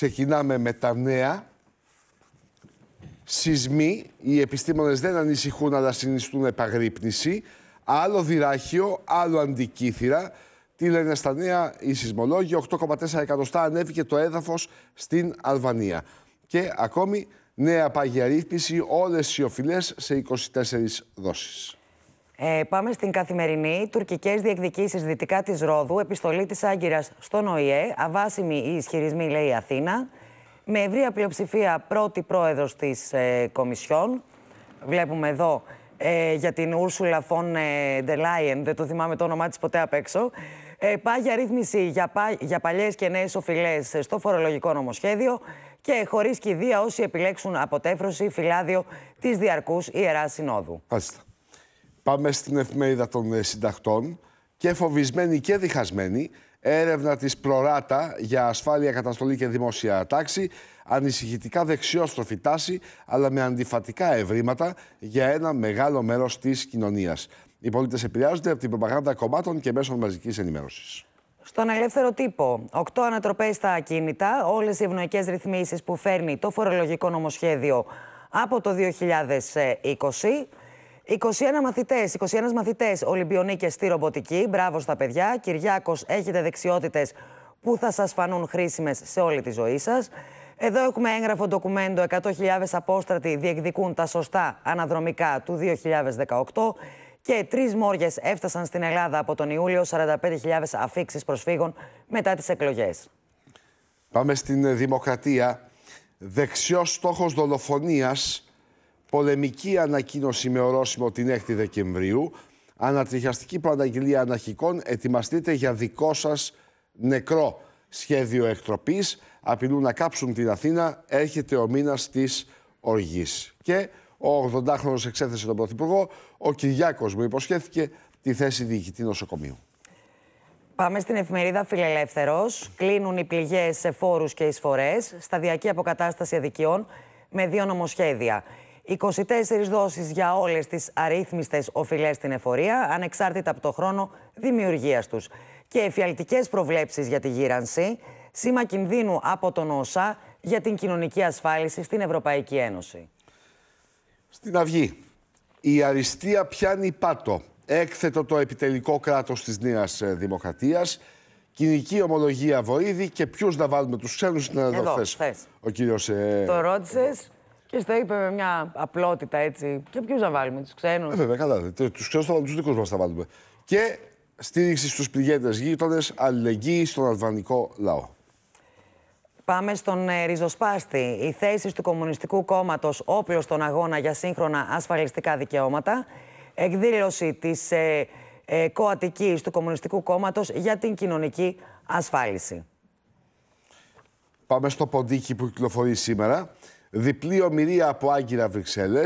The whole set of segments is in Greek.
Ξεκινάμε με τα νέα. Σεισμοί. Οι επιστήμονες δεν ανησυχούν, αλλά συνιστούν επαγρύπνηση. Άλλο διράχιο, άλλο αντικήθυρα. Τι λένε στα νέα οι σεισμολόγοι. 8,4 εκατοστά ανέβηκε το έδαφος στην Αλβανία. Και ακόμη νέα πάγια ρύθμιση όλες οι οφειλές σε 24 δόσεις. Ε, πάμε στην καθημερινή. Τουρκικές διεκδικήσεις δυτικά της Ρόδου, επιστολή της Άγκυρας στον ΟΗΕ, αβάσιμη η ισχυρισμή, λέει η Αθήνα. Με ευρεία πλειοψηφία πρώτη πρόεδρος της ε, Κομισιόν. Βλέπουμε εδώ ε, για την Ούρσουλα Φον ε, Ντελάιεν, δεν το θυμάμαι το όνομά της ποτέ απ' έξω. Ε, πάγια ρύθμιση για, πα, για παλιές και νέες οφειλές στο φορολογικό νομοσχέδιο και χωρίς κηδεία όσοι επιλέξουν αποτέφρωση φυλάδιο της Διαρκούς Ιεράς Συνόδου. Άλιστα. Πάμε στην εφημερίδα των ε, συντακτών και φοβισμένη και διχασμένη, Έρευνα της Προράτα για ασφάλεια, καταστολή και δημόσια τάξη. Ανησυχητικά δεξιόστροφη τάση, αλλά με αντιφατικά ευρήματα για ένα μεγάλο μέρος της κοινωνίας. Οι πολίτες επηρεάζονται από την προπαγάνδα κομμάτων και μέσων μαζικής ενημέρωσης. Στον ελεύθερο τύπο, οκτώ ανατροπές στα ακίνητα, όλες οι ευνοϊκές ρυθμίσεις που φέρνει το φορολογικό νομοσχέδιο από το 2020 21 μαθητέ, 21 μαθητές Ολυμπιονίκες στη ρομποτική. Μπράβο στα παιδιά. Κυριάκος, έχετε δεξιότητες που θα σας φανούν χρήσιμες σε όλη τη ζωή σας. Εδώ έχουμε έγγραφο ντοκουμέντο 100.000 απόστρατοι διεκδικούν τα σωστά αναδρομικά του 2018 και τρεις μόριε έφτασαν στην Ελλάδα από τον Ιούλιο 45.000 αφήξεις προσφύγων μετά τις εκλογές. Πάμε στην ε, Δημοκρατία. Δεξιός στόχος δολοφονίας πολεμική ανακοίνωση με ορόσημο την 6η Δεκεμβρίου, ανατριχιαστική προαναγγελία αναχικών, ετοιμαστείτε για δικό σας νεκρό σχέδιο εκτροπής, απειλούν να κάψουν την Αθήνα, έρχεται ο μήνας της οργής. Και ο 80χρονος εξέθεσε τον Πρωθυπουργό, ο Κυριάκος μου υποσχέθηκε τη θέση διοικητή νοσοκομείου. Πάμε στην εφημερίδα Φιλελεύθερος. Κλείνουν οι πληγές σε φόρους και εισφορές. Σταδιακή αποκατάσταση αδικιών με δύο νομοσχέδια. 24 δόσεις για όλες τις αρρύθμιστες οφειλές στην εφορία, ανεξάρτητα από το χρόνο δημιουργίας τους. Και εφιαλτικές προβλέψεις για τη γύρανση, σήμα κινδύνου από τον ΩΣΑ για την κοινωνική ασφάλιση στην Ευρωπαϊκή Ένωση. Στην Αυγή, η αριστεία πιάνει πάτο. Έκθετο το επιτελικό κράτος της Νέας Δημοκρατίας, κοινική ομολογία Βοήδη και ποιους να βάλουμε τους ξένους θες. Ο κύριος... Ε, το ρώτησες. Και στα είπε με μια απλότητα έτσι. Και ποιους να βάλουμε, τους ξένους. Ε, βέβαια, καλά. Τους ξένους θα βάλουμε, τους δικούς μας θα βάλουμε. Και στήριξη στους πληγέντες γείτονες, αλληλεγγύη στον αλβανικό λαό. Πάμε στον ε, ριζοσπάστη. Οι θέσεις του Κομμουνιστικού Κόμματος όπλος στον αγώνα για σύγχρονα ασφαλιστικά δικαιώματα. Εκδήλωση της ε, ε ΚΟΑΤΙΚΗ του Κομμουνιστικού Κόμματος για την κοινωνική ασφάλιση. Πάμε στο ποντίκι που κυκλοφορεί σήμερα. Διπλή ομοιρία από Άγκυρα Βρυξέλλες.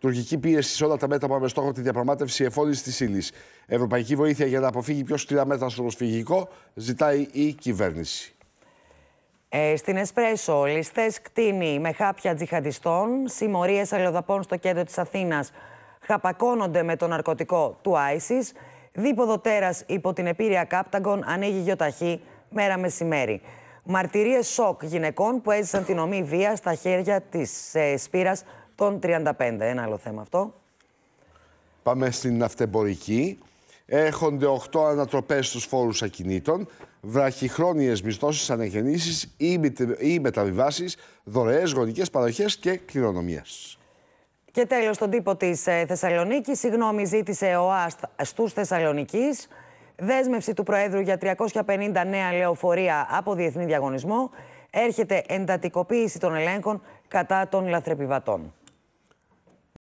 Τουρκική πίεση σε όλα τα μέτωπα με στόχο τη διαπραγμάτευση εφόλης της ύλης. Ευρωπαϊκή βοήθεια για να αποφύγει πιο σκληρά μέτρα στο προσφυγικό ζητάει η κυβέρνηση. Ε, στην Εσπρέσο, ληστές κτίνη με χάπια τζιχαντιστών, συμμορίες αλλοδαπών στο κέντρο της Αθήνας χαπακώνονται με το ναρκωτικό του Άισις. Δίποδο τέρας υπό την επίρρεια Κάπταγκον ανοίγει γιοταχή μέρα μεσημέρι. Μαρτυρίες σοκ γυναικών που έζησαν την ομή βία στα χέρια της ε, των 35. Ένα άλλο θέμα αυτό. Πάμε στην αυτεμπορική. Έχονται 8 ανατροπές στους φόρους ακινήτων, βραχυχρόνιες μισθώσεις ανεγενήσει ή, ή μεταβιβάσεις, δωρεές γονικές παροχές και κληρονομίε. Και τέλος, στον τύπο της ε, Θεσσαλονίκης, συγγνώμη ζήτησε ο ΑΣΤ στου Θεσσαλονίκης. Δέσμευση του Προέδρου για 350 νέα λεωφορεία από διεθνή διαγωνισμό. Έρχεται εντατικοποίηση των ελέγχων κατά των λαθρεπιβατών.